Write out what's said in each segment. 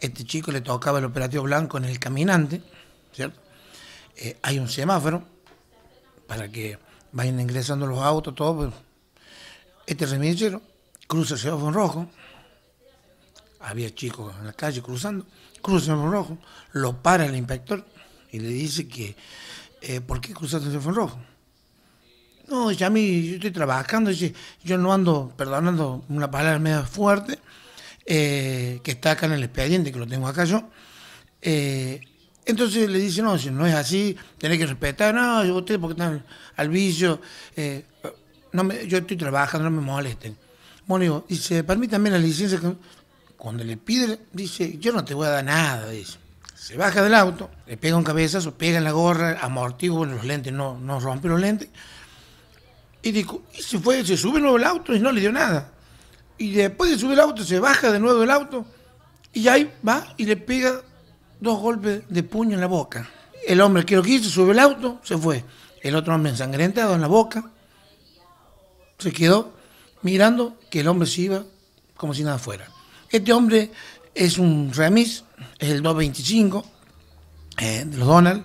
Este chico le tocaba el operativo blanco en el caminante, ¿cierto? Eh, hay un semáforo para que vayan ingresando los autos, todo. Pues. Este remillero cruza el semáforo rojo. Había chicos en la calle cruzando, cruza el semáforo rojo, lo para el inspector y le dice que, eh, ¿por qué cruzaste el semáforo rojo? No, ya a mí yo estoy trabajando, yo no ando perdonando una palabra medio fuerte, eh, que está acá en el expediente, que lo tengo acá yo. Eh, entonces le dice, no, si no es así, tenés que respetar, no, yo porque están al vicio, eh, yo estoy trabajando, no me molesten. Bueno, digo, dice, permítame la licencia. Cuando le pide, dice, yo no te voy a dar nada, dice. Se baja del auto, le pega un cabezazo, pega en la gorra, amortigua los lentes, no, no rompe los lentes. Y dijo, y se fue, se sube nuevo el auto y no le dio nada y después de subir el auto se baja de nuevo el auto y ahí va y le pega dos golpes de puño en la boca. El hombre que lo quiso sube el auto, se fue. El otro hombre ensangrentado en la boca se quedó mirando que el hombre se iba como si nada fuera. Este hombre es un remis, es el 225 eh, de los Donald,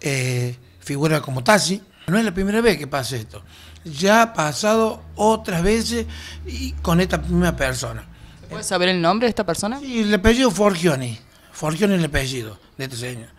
eh, figura como taxi. No es la primera vez que pasa esto. Ya ha pasado otras veces y con esta misma persona. ¿Puedes saber el nombre de esta persona? Sí, el apellido Forgione. Forgioni, es el apellido de este señor.